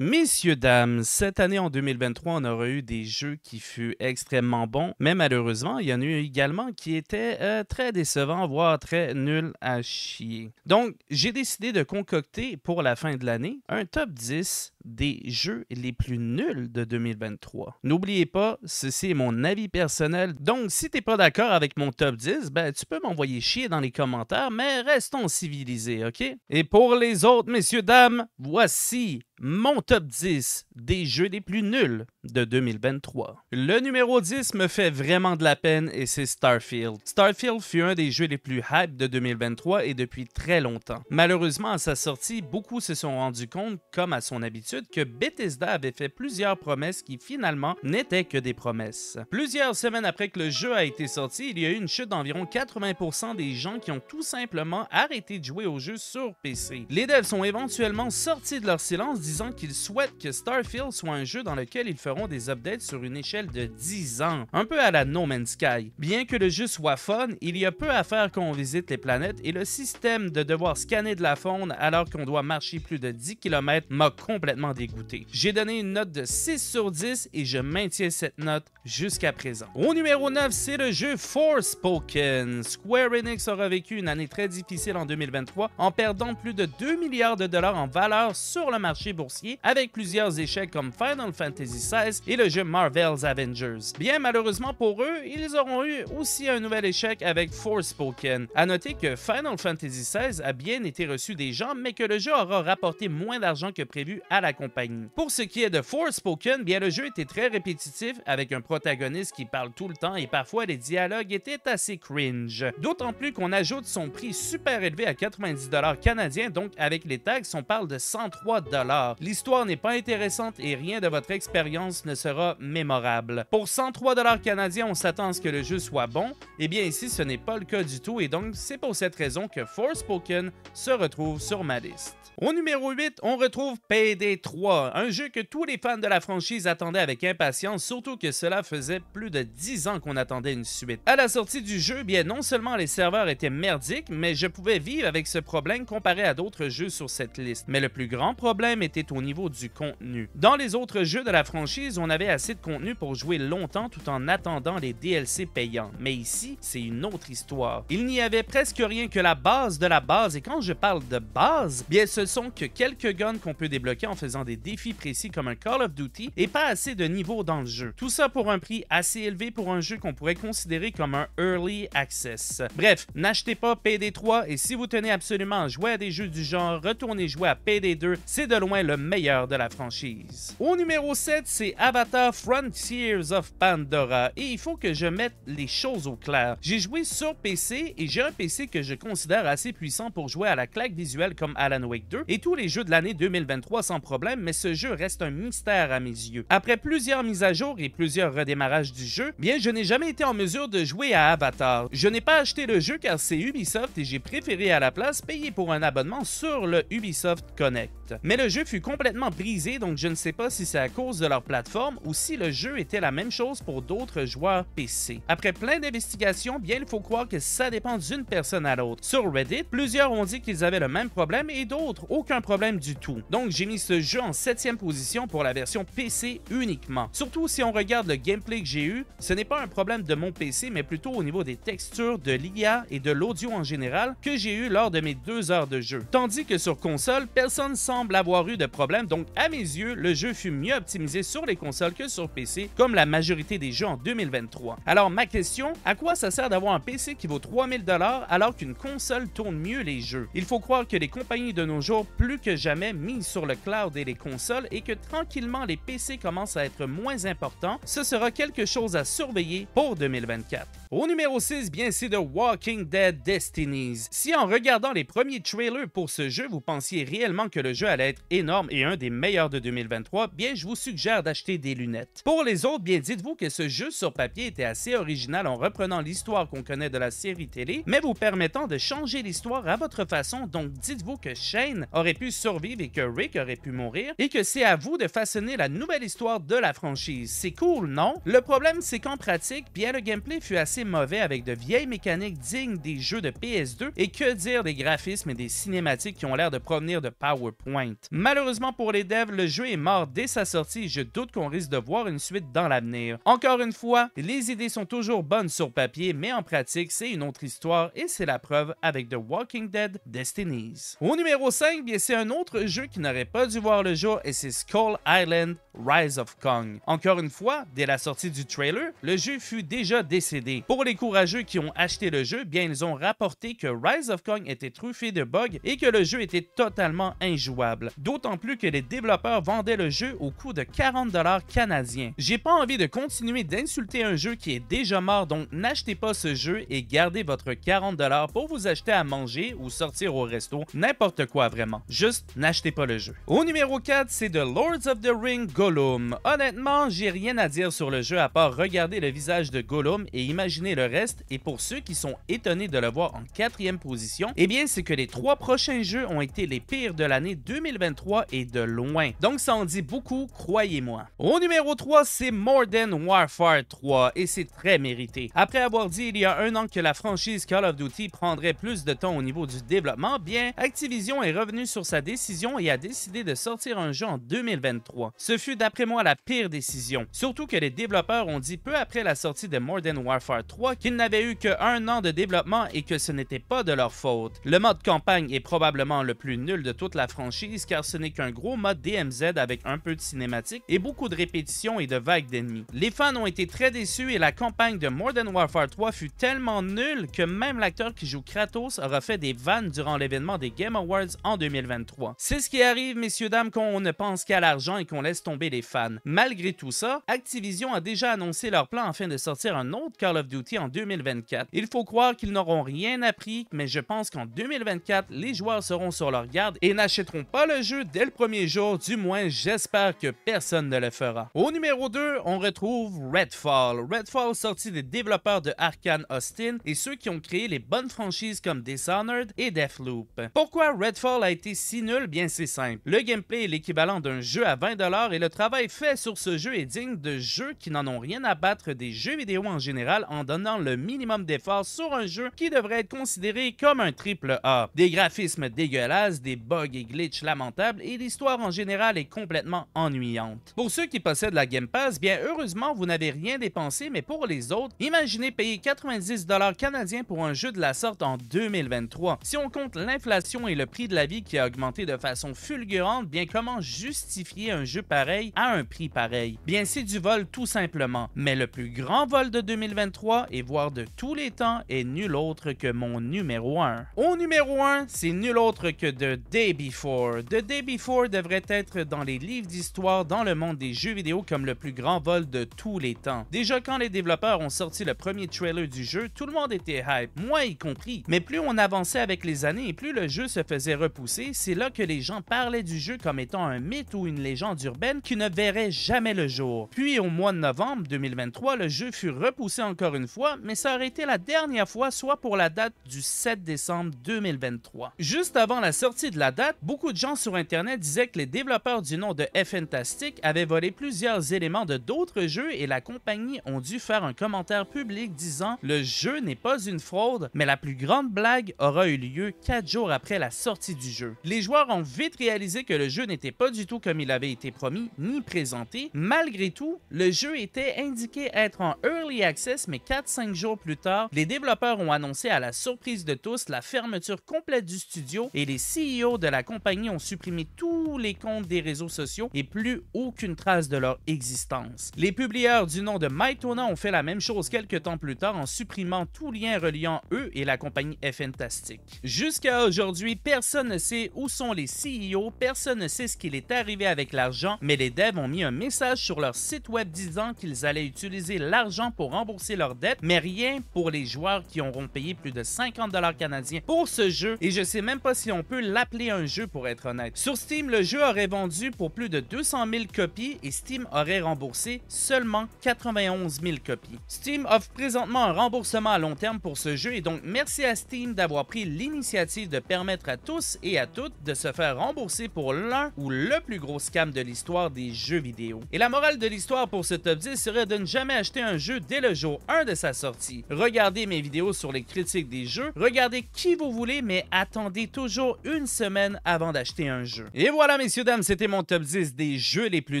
Messieurs, dames, cette année en 2023, on aurait eu des jeux qui furent extrêmement bons, mais malheureusement, il y en a eu également qui étaient euh, très décevants, voire très nuls à chier. Donc, j'ai décidé de concocter pour la fin de l'année un top 10 des jeux les plus nuls de 2023. N'oubliez pas, ceci est mon avis personnel, donc si t'es pas d'accord avec mon top 10, ben tu peux m'envoyer chier dans les commentaires, mais restons civilisés, ok? Et pour les autres, messieurs, dames, voici mon top 10 des jeux les plus nuls de 2023. Le numéro 10 me fait vraiment de la peine et c'est Starfield. Starfield fut un des jeux les plus hype de 2023 et depuis très longtemps. Malheureusement, à sa sortie, beaucoup se sont rendus compte, comme à son habitude, que Bethesda avait fait plusieurs promesses qui finalement n'étaient que des promesses. Plusieurs semaines après que le jeu a été sorti, il y a eu une chute d'environ 80% des gens qui ont tout simplement arrêté de jouer au jeu sur PC. Les devs sont éventuellement sortis de leur silence disant qu'ils souhaitent que Starfield soit un jeu dans lequel ils feront des updates sur une échelle de 10 ans, un peu à la No Man's Sky. Bien que le jeu soit fun, il y a peu à faire quand on visite les planètes et le système de devoir scanner de la faune alors qu'on doit marcher plus de 10 km m'a complètement dégoûté. J'ai donné une note de 6 sur 10 et je maintiens cette note jusqu'à présent. Au numéro 9, c'est le jeu Forspoken. Square Enix aura vécu une année très difficile en 2023 en perdant plus de 2 milliards de dollars en valeur sur le marché boursier avec plusieurs échecs comme Final Fantasy VII et le jeu Marvel's Avengers. Bien malheureusement pour eux, ils auront eu aussi un nouvel échec avec Forspoken. À noter que Final Fantasy XVI a bien été reçu des gens, mais que le jeu aura rapporté moins d'argent que prévu à la compagnie. Pour ce qui est de Forspoken, bien le jeu était très répétitif avec un protagoniste qui parle tout le temps et parfois les dialogues étaient assez cringe. D'autant plus qu'on ajoute son prix super élevé à 90 dollars canadiens, donc avec les taxes, on parle de 103 dollars. L'histoire n'est pas intéressante et rien de votre expérience ne sera mémorable. Pour 103$ dollars canadiens, on s'attend à ce que le jeu soit bon. Eh bien ici, ce n'est pas le cas du tout et donc c'est pour cette raison que Forspoken se retrouve sur ma liste. Au numéro 8, on retrouve Payday 3, un jeu que tous les fans de la franchise attendaient avec impatience, surtout que cela faisait plus de 10 ans qu'on attendait une suite. À la sortie du jeu, eh bien non seulement les serveurs étaient merdiques, mais je pouvais vivre avec ce problème comparé à d'autres jeux sur cette liste. Mais le plus grand problème était au niveau du contenu. Dans les autres jeux de la franchise, on avait assez de contenu pour jouer longtemps tout en attendant les DLC payants. Mais ici, c'est une autre histoire. Il n'y avait presque rien que la base de la base, et quand je parle de base, bien ce sont que quelques guns qu'on peut débloquer en faisant des défis précis comme un Call of Duty et pas assez de niveaux dans le jeu. Tout ça pour un prix assez élevé pour un jeu qu'on pourrait considérer comme un early access. Bref, n'achetez pas PD3 et si vous tenez absolument à jouer à des jeux du genre, retournez jouer à PD2, c'est de loin le meilleur de la franchise. Au numéro 7, c'est Avatar Frontiers of Pandora et il faut que je mette les choses au clair. J'ai joué sur PC et j'ai un PC que je considère assez puissant pour jouer à la claque visuelle comme Alan Wake 2 et tous les jeux de l'année 2023 sans problème, mais ce jeu reste un mystère à mes yeux. Après plusieurs mises à jour et plusieurs redémarrages du jeu, bien je n'ai jamais été en mesure de jouer à Avatar. Je n'ai pas acheté le jeu car c'est Ubisoft et j'ai préféré à la place payer pour un abonnement sur le Ubisoft Connect. Mais le jeu fut complètement brisé donc je ne sais pas si c'est à cause de leur place plateforme ou si le jeu était la même chose pour d'autres joueurs PC. Après plein d'investigations, bien il faut croire que ça dépend d'une personne à l'autre. Sur Reddit, plusieurs ont dit qu'ils avaient le même problème et d'autres aucun problème du tout. Donc j'ai mis ce jeu en 7 position pour la version PC uniquement. Surtout si on regarde le gameplay que j'ai eu, ce n'est pas un problème de mon PC mais plutôt au niveau des textures, de l'IA et de l'audio en général que j'ai eu lors de mes deux heures de jeu. Tandis que sur console, personne semble avoir eu de problème donc à mes yeux, le jeu fut mieux optimisé sur les consoles que sur PC, comme la majorité des jeux en 2023. Alors ma question, à quoi ça sert d'avoir un PC qui vaut 3000 alors qu'une console tourne mieux les jeux Il faut croire que les compagnies de nos jours plus que jamais misent sur le cloud et les consoles et que tranquillement les PC commencent à être moins importants. Ce sera quelque chose à surveiller pour 2024. Au numéro 6, bien c'est The Walking Dead Destinies. Si en regardant les premiers trailers pour ce jeu, vous pensiez réellement que le jeu allait être énorme et un des meilleurs de 2023, bien je vous suggère d'acheter acheter des lunettes. Pour les autres, bien dites-vous que ce jeu sur papier était assez original en reprenant l'histoire qu'on connaît de la série télé, mais vous permettant de changer l'histoire à votre façon, donc dites-vous que Shane aurait pu survivre et que Rick aurait pu mourir, et que c'est à vous de façonner la nouvelle histoire de la franchise. C'est cool, non? Le problème, c'est qu'en pratique, bien le gameplay fut assez mauvais avec de vieilles mécaniques dignes des jeux de PS2, et que dire des graphismes et des cinématiques qui ont l'air de provenir de PowerPoint. Malheureusement pour les devs, le jeu est mort dès sa sortie, je doute qu'on risque de voir une suite dans l'avenir. Encore une fois, les idées sont toujours bonnes sur papier, mais en pratique, c'est une autre histoire et c'est la preuve avec The Walking Dead Destinies. Au numéro 5, c'est un autre jeu qui n'aurait pas dû voir le jour et c'est Skull Island Rise of Kong. Encore une fois, dès la sortie du trailer, le jeu fut déjà décédé. Pour les courageux qui ont acheté le jeu, bien ils ont rapporté que Rise of Kong était truffé de bugs et que le jeu était totalement injouable. D'autant plus que les développeurs vendaient le jeu au coût de 40 dollars canadiens. J'ai pas envie de continuer d'insulter un jeu qui est déjà mort, donc n'achetez pas ce jeu et gardez votre 40 dollars pour vous acheter à manger ou sortir au resto, n'importe quoi vraiment. Juste n'achetez pas le jeu. Au numéro 4, c'est The Lords of the Ring Go Gollum. Honnêtement, j'ai rien à dire sur le jeu à part regarder le visage de Gollum et imaginer le reste. Et pour ceux qui sont étonnés de le voir en quatrième position, eh bien, c'est que les trois prochains jeux ont été les pires de l'année 2023 et de loin. Donc, ça en dit beaucoup, croyez-moi. Au numéro 3, c'est Modern Warfare 3 et c'est très mérité. Après avoir dit il y a un an que la franchise Call of Duty prendrait plus de temps au niveau du développement, bien, Activision est revenu sur sa décision et a décidé de sortir un jeu en 2023. Ce fut d'après moi la pire décision. Surtout que les développeurs ont dit peu après la sortie de Modern Warfare 3 qu'ils n'avaient eu que un an de développement et que ce n'était pas de leur faute. Le mode campagne est probablement le plus nul de toute la franchise car ce n'est qu'un gros mode DMZ avec un peu de cinématique et beaucoup de répétitions et de vagues d'ennemis. Les fans ont été très déçus et la campagne de Modern Warfare 3 fut tellement nulle que même l'acteur qui joue Kratos aura fait des vannes durant l'événement des Game Awards en 2023. C'est ce qui arrive messieurs dames quand on ne pense qu'à l'argent et qu'on laisse tomber les fans. Malgré tout ça, Activision a déjà annoncé leur plan afin de sortir un autre Call of Duty en 2024. Il faut croire qu'ils n'auront rien appris, mais je pense qu'en 2024, les joueurs seront sur leur garde et n'achèteront pas le jeu dès le premier jour, du moins j'espère que personne ne le fera. Au numéro 2, on retrouve Redfall. Redfall sorti des développeurs de Arkane Austin et ceux qui ont créé les bonnes franchises comme Dishonored et Deathloop. Pourquoi Redfall a été si nul? Bien c'est simple. Le gameplay est l'équivalent d'un jeu à 20$ et le le travail fait sur ce jeu est digne de jeux qui n'en ont rien à battre des jeux vidéo en général en donnant le minimum d'efforts sur un jeu qui devrait être considéré comme un triple A. Des graphismes dégueulasses, des bugs et glitches lamentables et l'histoire en général est complètement ennuyante. Pour ceux qui possèdent la Game Pass, bien heureusement vous n'avez rien dépensé mais pour les autres, imaginez payer 90 dollars canadiens pour un jeu de la sorte en 2023. Si on compte l'inflation et le prix de la vie qui a augmenté de façon fulgurante, bien comment justifier un jeu pareil à un prix pareil. Bien, c'est du vol tout simplement. Mais le plus grand vol de 2023 et voire de tous les temps est nul autre que mon numéro 1. Au numéro 1, c'est nul autre que The Day Before. The Day Before devrait être dans les livres d'histoire dans le monde des jeux vidéo comme le plus grand vol de tous les temps. Déjà quand les développeurs ont sorti le premier trailer du jeu, tout le monde était hype, moi y compris. Mais plus on avançait avec les années et plus le jeu se faisait repousser, c'est là que les gens parlaient du jeu comme étant un mythe ou une légende urbaine qui ne verrait jamais le jour. Puis au mois de novembre 2023, le jeu fut repoussé encore une fois, mais ça aurait été la dernière fois, soit pour la date du 7 décembre 2023. Juste avant la sortie de la date, beaucoup de gens sur Internet disaient que les développeurs du nom de Fantastic avaient volé plusieurs éléments de d'autres jeux et la compagnie ont dû faire un commentaire public disant le jeu n'est pas une fraude, mais la plus grande blague aura eu lieu 4 jours après la sortie du jeu. Les joueurs ont vite réalisé que le jeu n'était pas du tout comme il avait été promis, ni présenté. Malgré tout, le jeu était indiqué être en Early Access, mais 4-5 jours plus tard, les développeurs ont annoncé à la surprise de tous la fermeture complète du studio et les CEO de la compagnie ont supprimé tous les comptes des réseaux sociaux et plus aucune trace de leur existence. Les publieurs du nom de Mytona ont fait la même chose quelques temps plus tard en supprimant tout lien reliant eux et la compagnie Fantastic. Jusqu'à aujourd'hui, personne ne sait où sont les CEO, personne ne sait ce qu'il est arrivé avec l'argent, mais les les devs ont mis un message sur leur site web disant qu'ils allaient utiliser l'argent pour rembourser leurs dettes, mais rien pour les joueurs qui auront payé plus de 50 dollars canadiens pour ce jeu et je sais même pas si on peut l'appeler un jeu pour être honnête. Sur Steam, le jeu aurait vendu pour plus de 200 000 copies et Steam aurait remboursé seulement 91 000 copies. Steam offre présentement un remboursement à long terme pour ce jeu et donc merci à Steam d'avoir pris l'initiative de permettre à tous et à toutes de se faire rembourser pour l'un ou le plus gros scam de l'histoire jeux vidéo. Et la morale de l'histoire pour ce top 10 serait de ne jamais acheter un jeu dès le jour 1 de sa sortie. Regardez mes vidéos sur les critiques des jeux, regardez qui vous voulez, mais attendez toujours une semaine avant d'acheter un jeu. Et voilà, messieurs, dames, c'était mon top 10 des jeux les plus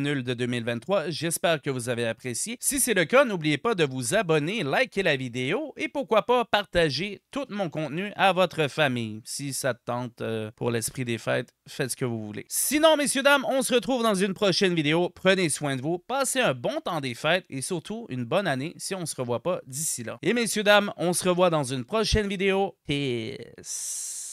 nuls de 2023. J'espère que vous avez apprécié. Si c'est le cas, n'oubliez pas de vous abonner, liker la vidéo et pourquoi pas partager tout mon contenu à votre famille si ça tente euh, pour l'esprit des fêtes faites ce que vous voulez. Sinon, messieurs, dames, on se retrouve dans une prochaine vidéo. Prenez soin de vous, passez un bon temps des fêtes et surtout une bonne année si on ne se revoit pas d'ici là. Et messieurs, dames, on se revoit dans une prochaine vidéo. Peace!